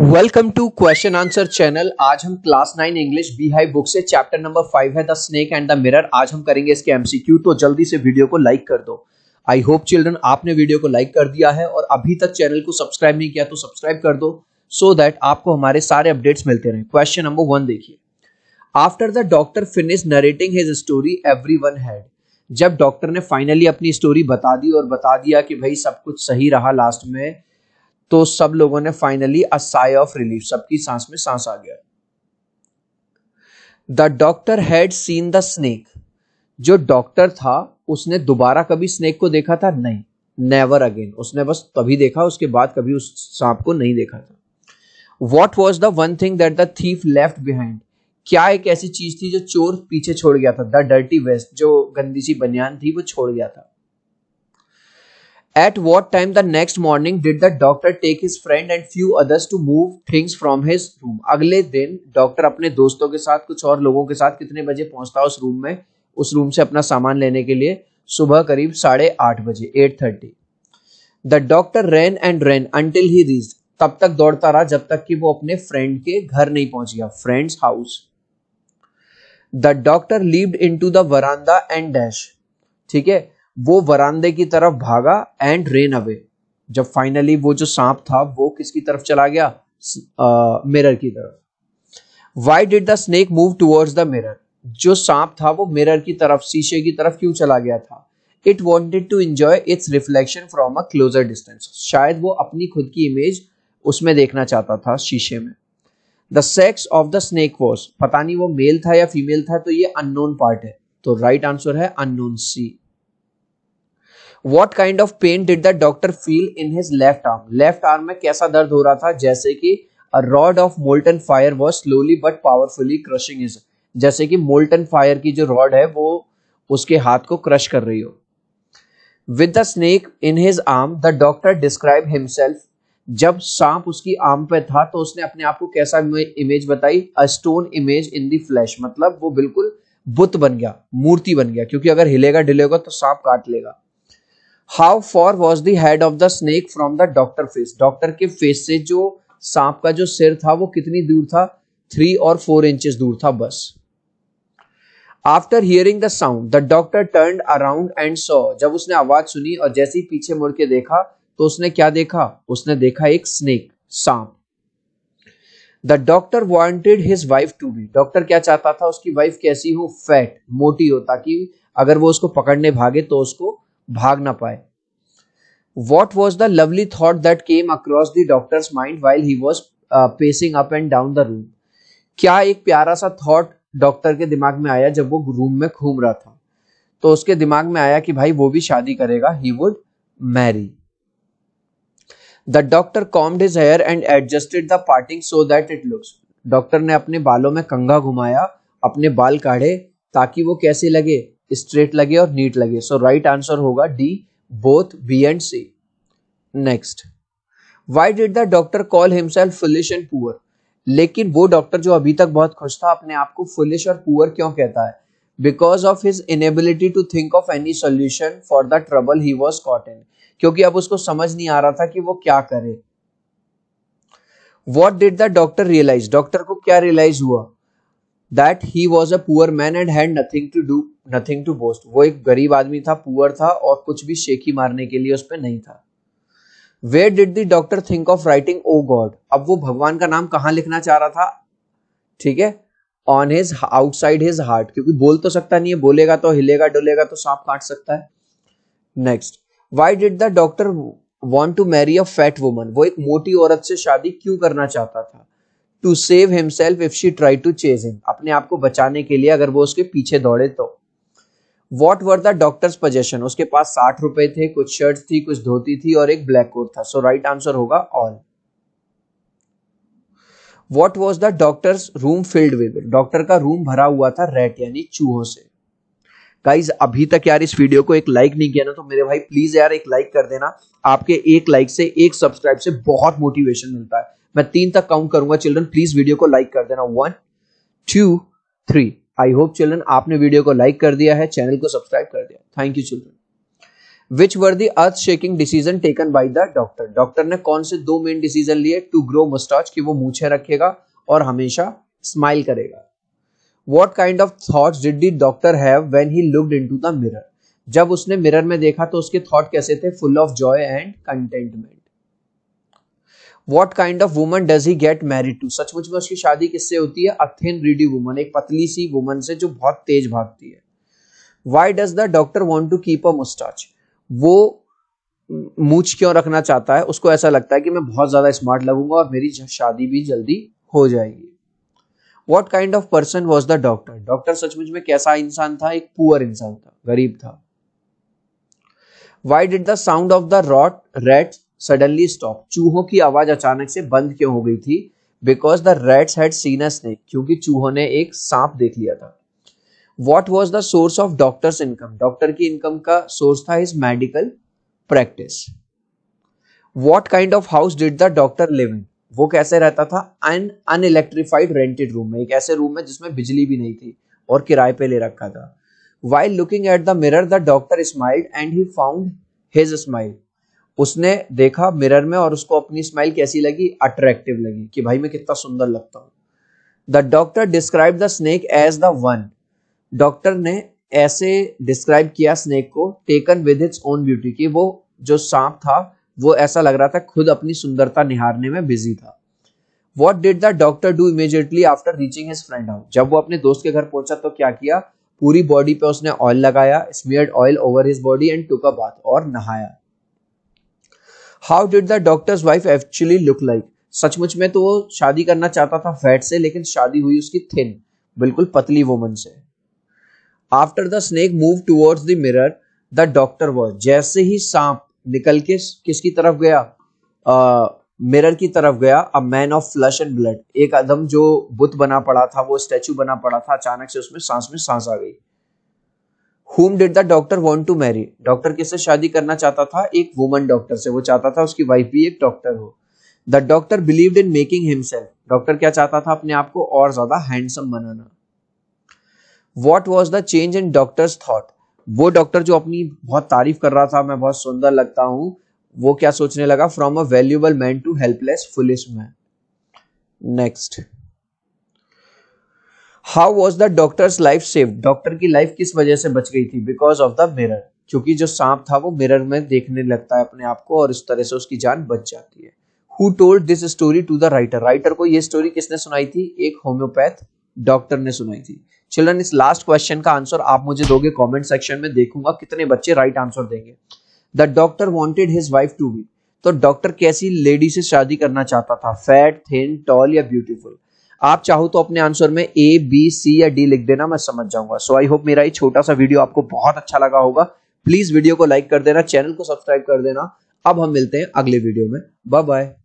Welcome to question answer channel आज हम class nine English Beehive book से chapter number five है the snake and the mirror आज हम करेंगे इसके एमसीक्यू तो जल्दी से वीडियो को लाइक कर दो आई होप चिल्ड्रन आपने वीडियो को लाइक कर दिया है और अभी तक चैनल को सब्सक्राइब नहीं किया तो सब्सक्राइब कर दो सो so दैट आपको हमारे सारे अपडेट्स मिलते रहे क्वेश्चन नंबर वन देखिए after the doctor finish narrating his story everyone had जब डॉक्टर ने फाइनली अपनी स्टोरी बता दी और बता दिया कि भाई सब कुछ सही रहा लास्ट में तो सब लोगों ने फाइनली अ ऑफ रिलीफ सबकी सांस में सांस आ गया the doctor had seen the snake जो डॉक्टर था उसने दोबारा कभी स्नेक को देखा था नहीं नेवर अगेन उसने बस तभी देखा उसके बाद कभी उस सांप को नहीं देखा था what was the one thing that the thief left behind क्या एक ऐसी चीज थी जो चोर पीछे छोड़ गया था द डर्टी वेस्ट जो गंदी सी बनियान थी वो छोड़ गया था At what time the next morning did the doctor take his friend and few others to move things from his room? अगले दिन डॉक्टर अपने दोस्तों के साथ कुछ और लोगों के साथ कितने बजे पहुंचता उस रूम में उस रूम से अपना सामान लेने के लिए सुबह करीब साढ़े आठ बजे eight thirty the doctor ran and ran until he reached तब तक दौड़ता रहा जब तक कि वो अपने फ्रेंड के घर नहीं पहुंच गया friends house the doctor leave into the veranda and dash ठीक है वो वरानदे की तरफ भागा एंड रेन अवे जब फाइनली वो जो सांप था वो किसकी तरफ चला गया मिरर की तरफ why did the snake move towards the mirror जो सांप था वो मिरर की तरफ शीशे की तरफ क्यों चला गया था it wanted to enjoy its reflection from a closer distance शायद वो अपनी खुद की इमेज उसमें देखना चाहता था शीशे में the sex of the snake was पता नहीं वो मेल था या फीमेल था तो ये अननोन पार्ट है तो राइट right आंसर है unknown see what kind of pain did the doctor feel in his left arm left arm में कैसा दर्द हो रहा था जैसे कि rod of molten fire was slowly but powerfully crushing is जैसे कि मोल्टन फायर की जो रॉड है वो उसके हाथ को क्रश कर रही हो with the snake in his arm the doctor describe himself जब सांप उसकी आर्म पे था तो उसने अपने आप को कैसा इमेज बताई a stone image in the flesh मतलब वो बिल्कुल बुत बन गया मूर्ति बन गया क्योंकि अगर हिलेगा ढिलेगा तो सांप काट लेगा how far was the head of the snake from the doctor face doctor के फेस से जो सांप का जो सिर था वो कितनी दूर था थ्री और फोर इंचेस दूर था बस after hearing the sound the doctor turn around and so जब उसने आवाज सुनी और जैसे ही पीछे मुड़ के देखा तो उसने क्या देखा उसने देखा एक स्नेक सांप the doctor wanted his wife to be doctor क्या चाहता था उसकी वाइफ कैसी हो फैट मोटी हो ताकि अगर वो उसको पकड़ने भागे तो उसको भाग ना पाए what was the lovely thought that came across the doctor's mind while he was pacing up and down the room क्या एक प्यारा सा थॉट डॉक्टर के दिमाग में आया जब वो रूम में घूम रहा था तो उसके दिमाग में आया कि भाई वो भी शादी करेगा he would marry the doctor combed his hair and adjusted the parting so that it looks doctor ने अपने बालों में कंघा घुमाया अपने बाल काढ़े ताकि वो कैसे लगे स्ट्रेट लगे और नीट लगे सो राइट आंसर होगा D both B and C next why did the doctor call himself foolish and poor लेकिन वो डॉक्टर जो अभी तक बहुत खुश था अपने आप को फुलिश और पुअर क्यों कहता है because of his inability to think of any solution for the trouble he was caught in क्योंकि अब उसको समझ नहीं आ रहा था कि वो क्या करे what did the doctor realise doctor को क्या रियलाइज हुआ that he was a poor man and had nothing to do nothing to boast वो एक गरीब आदमी था पुअर था और कुछ भी शेखी मारने के लिए उस पर नहीं था where did the doctor think of writing O God अब वो भगवान का नाम कहाँ लिखना चाह रहा था ठीक है on his outside his heart क्योंकि बोल तो सकता नहीं है बोलेगा तो हिलेगा डुलेगा तो सांप काट सकता है next why did the doctor want to marry a fat woman वो एक मोटी औरत से शादी क्यों करना चाहता था to save himself if she try to chase him अपने आप को बचाने के लिए अगर वो उसके पीछे दौड़े तो what were the doctor's possession उसके पास साठ रुपए थे कुछ शर्ट थी कुछ धोती थी और एक ब्लैक कोट था सो राइट आंसर होगा all what was the doctor's room filled with doctor का रूम भरा हुआ था रेट यानी चूहों से गाइज अभी तक यार इस वीडियो को एक लाइक नहीं किया ना तो मेरे भाई प्लीज यार एक लाइक कर देना आपके एक लाइक से एक सब्सक्राइब से बहुत मोटिवेशन मिलता है मैं तीन तक काउंट करूंगा चिल्ड्रन प्लीज वीडियो को लाइक कर देना one two three I hope children आपने वीडियो को लाइक कर दिया है चैनल को सब्सक्राइब कर दिया thank you children which were the earth shaking decision taken by the doctor doctor ने कौन से दो मेन डिसीजन लिए टू ग्रो मस्टाच की वो मूछे रखेगा और हमेशा स्माइल करेगा what kind of thought did the doctor have when he looked the mirror जब उसने मिरर में देखा तो उसके थॉट कैसे थे full of joy and contentment what kind of woman does he get married to सचमुच में उसकी शादी किससे होती है अथेन रीडी वुमन एक पतली सी वुमन से जो बहुत तेज भागती है why does the doctor want to keep a moustache वो मूछ क्यों रखना चाहता है उसको ऐसा लगता है कि मैं बहुत ज्यादा स्मार्ट लगूंगा और मेरी शादी भी जल्दी हो जाएगी what kind of person was the doctor doctor सचमुच में कैसा इंसान था एक पुअर इंसान था गरीब था why did the sound of the rot rate suddenly stop चूहों की आवाज अचानक से बंद क्यों हो गई थी because the rats had seen a snake क्योंकि चूहों ने एक सांप देख लिया था what was the source of doctor's income doctor की इनकम का सोर्स था is medical practice what kind of house did the doctor living वो कैसे रहता था अन अनइलेक्ट्रीफाइड रेंटेड रूम में एक ऐसे रूम में जिसमें बिजली भी नहीं थी और किराए पे ले रखा था why looking at the mirror the doctor smiled and he found his smile उसने देखा मिरर में और उसको अपनी स्माइल कैसी लगी अट्रैक्टिव लगी कि भाई मैं कितना सुंदर लगता हूँ the doctor describe the snake as the one doctor ने ऐसे डिस्क्राइब किया स्नेक को taken with its own beauty की वो जो सांप था वो ऐसा लग रहा था खुद अपनी सुंदरता निहारने में बिजी था what did the doctor do immediately after reaching his friend house जब वो अपने दोस्त के घर पहुंचा तो क्या किया पूरी बॉडी पे उसने ऑयल लगाया smeared oil over his body and took a bath और नहाया how did the doctor's wife actually look like सचमुच में तो वो शादी करना चाहता था फैट से लेकिन शादी हुई उसकी थिन बिल्कुल पतली वुमन से after the snake move towards the mirror the doctor was जैसे ही सांप निकल के किसकी तरफ गया मिरर मिरर की तरफ गया a man of flesh and blood एक आदम जो बुत बना पड़ा था वो स्टैचू बना पड़ा था अचानक से उसमें सांस में सांस आ गई whom did the doctor want to marry doctor किससे शादी करना चाहता था एक वुमन डॉक्टर से वो चाहता था उसकी वाइफ भी एक डॉक्टर हो the doctor believe in making himself doctor क्या चाहता था अपने आप को और ज्यादा हैंडसम बनाना what was the change in doctor's thought वो डॉक्टर जो अपनी बहुत तारीफ कर रहा था मैं बहुत सुंदर लगता हूँ वो क्या सोचने लगा from a valuable man to helpless foolish man next how was the doctor's life save doctor की लाइफ किस वजह से बच गई थी बिकॉज ऑफ द मिरर क्योंकि जो सांप था वो मिरर में देखने लगता है अपने आप को और इस तरह से उसकी जान बच जाती है who told this story to the writer writer को ये स्टोरी किसने सुनाई थी एक होम्योपैथ डॉक्टर ने सुनाई थी चिल्ड्रन इस लास्ट क्वेश्चन का आंसर आप मुझे दोगे कमेंट सेक्शन में देखूंगा कितने बच्चे राइट आंसर देंगे the doctor wanted his wife to be तो डॉक्टर कैसी लेडी से शादी करना चाहता था फैट थिन टॉल या ब्यूटीफुल आप चाहो तो अपने आंसर में ए बी सी या डी लिख देना मैं समझ जाऊंगा सो आई होप मेरा ये छोटा सा वीडियो आपको बहुत अच्छा लगा होगा प्लीज वीडियो को लाइक कर देना चैनल को सब्सक्राइब कर देना अब हम मिलते हैं अगले वीडियो में बाय बाय